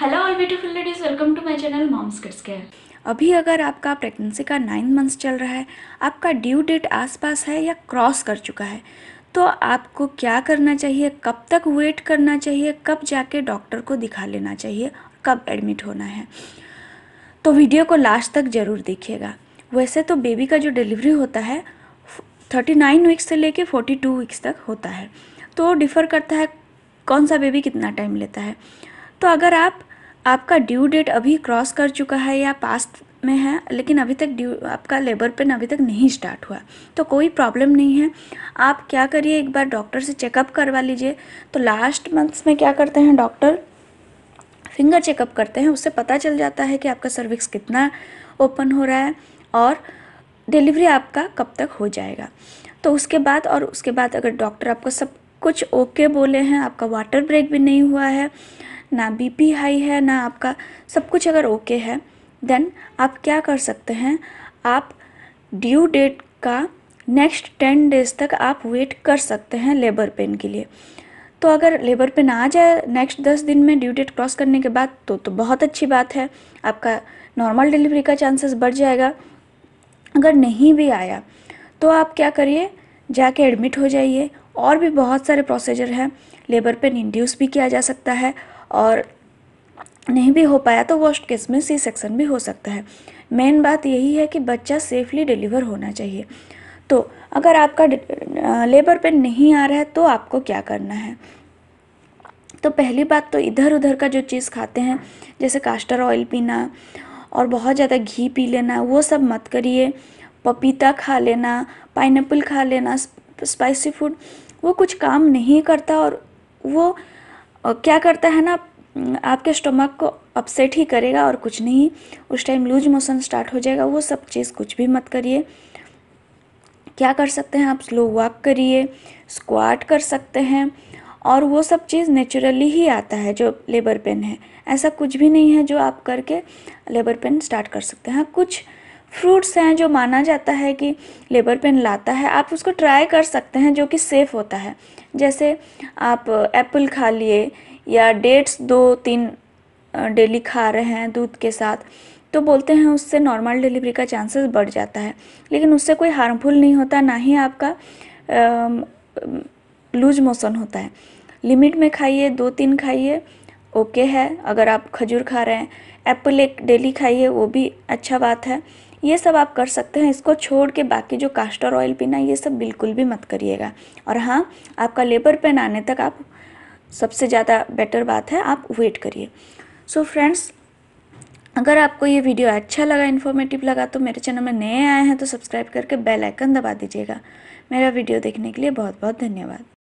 hello all beautiful ladies welcome to my channel moms kids care अभी अगर आपका pregnancy का नाइन मंथ्स चल रहा है आपका ड्यू डेट आसपास है या क्रॉस कर चुका है तो आपको क्या करना चाहिए कब तक वेट करना चाहिए कब जाके डॉक्टर को दिखा लेना चाहिए कब एडमिट होना है तो वीडियो को लास्ट तक ज़रूर देखिएगा वैसे तो बेबी का जो डिलीवरी होता है थर्टी नाइन वीक्स से लेके फोर्टी टू वीक्स तक होता है तो डिफ़र करता है कौन सा बेबी कितना टाइम लेता है तो अगर आप आपका ड्यू डेट अभी क्रॉस कर चुका है या पास्ट में है लेकिन अभी तक ड्यू आपका लेबर पेन अभी तक नहीं स्टार्ट हुआ तो कोई प्रॉब्लम नहीं है आप क्या करिए एक बार डॉक्टर से चेकअप करवा लीजिए तो लास्ट मंथ्स में क्या करते हैं डॉक्टर फिंगर चेकअप करते हैं उससे पता चल जाता है कि आपका सर्विक्स कितना ओपन हो रहा है और डिलीवरी आपका कब तक हो जाएगा तो उसके बाद और उसके बाद अगर डॉक्टर आपको सब कुछ ओके बोले हैं आपका वाटर ब्रेक भी नहीं हुआ है ना बीपी हाई है ना आपका सब कुछ अगर ओके है देन आप क्या कर सकते हैं आप ड्यू डेट का नेक्स्ट टेन डेज तक आप वेट कर सकते हैं लेबर पेन के लिए तो अगर लेबर पेन आ जाए नेक्स्ट दस दिन में ड्यू डेट क्रॉस करने के बाद तो तो बहुत अच्छी बात है आपका नॉर्मल डिलीवरी का चांसेस बढ़ जाएगा अगर नहीं भी आया तो आप क्या करिए जाके एडमिट हो जाइए और भी बहुत सारे प्रोसीजर हैं लेबर पेन इंड्यूस भी किया जा सकता है और नहीं भी हो पाया तो वर्स्ट केस में सी सेक्शन भी हो सकता है मेन बात यही है कि बच्चा सेफली डिलीवर होना चाहिए तो अगर आपका लेबर पेन नहीं आ रहा है तो आपको क्या करना है तो पहली बात तो इधर उधर का जो चीज़ खाते हैं जैसे कास्टर ऑयल पीना और बहुत ज़्यादा घी पी लेना वो सब मत करिए पपीता खा लेना पाइनएप्पल खा लेना स्पाइसी फूड वो कुछ काम नहीं करता और वो और क्या करता है ना आपके स्टमक को अपसेट ही करेगा और कुछ नहीं उस टाइम लूज मोशन स्टार्ट हो जाएगा वो सब चीज़ कुछ भी मत करिए क्या कर सकते हैं आप स्लो वॉक करिए स्क्वाट कर सकते हैं और वो सब चीज़ नेचुरली ही आता है जो लेबर पेन है ऐसा कुछ भी नहीं है जो आप करके लेबर पेन स्टार्ट कर सकते हैं हाँ, कुछ फ्रूट्स हैं जो माना जाता है कि लेबर पेन लाता है आप उसको ट्राई कर सकते हैं जो कि सेफ़ होता है जैसे आप एप्पल खा लिए या डेट्स दो तीन डेली खा रहे हैं दूध के साथ तो बोलते हैं उससे नॉर्मल डिलीवरी का चांसेस बढ़ जाता है लेकिन उससे कोई हार्मफुल नहीं होता ना ही आपका लूज मोशन होता है लिमिट में खाइए दो तीन खाइए ओके है अगर आप खजूर खा रहे हैं एप्पल एक डेली खाइए वो भी अच्छा बात है ये सब आप कर सकते हैं इसको छोड़ के बाकी जो कास्टर ऑयल पीना ये सब बिल्कुल भी मत करिएगा और हाँ आपका लेबर पेन आने तक आप सबसे ज़्यादा बेटर बात है आप वेट करिए सो फ्रेंड्स अगर आपको ये वीडियो अच्छा लगा इन्फॉर्मेटिव लगा तो मेरे चैनल में नए आए हैं तो सब्सक्राइब करके बेल आइकन दबा दीजिएगा मेरा वीडियो देखने के लिए बहुत बहुत धन्यवाद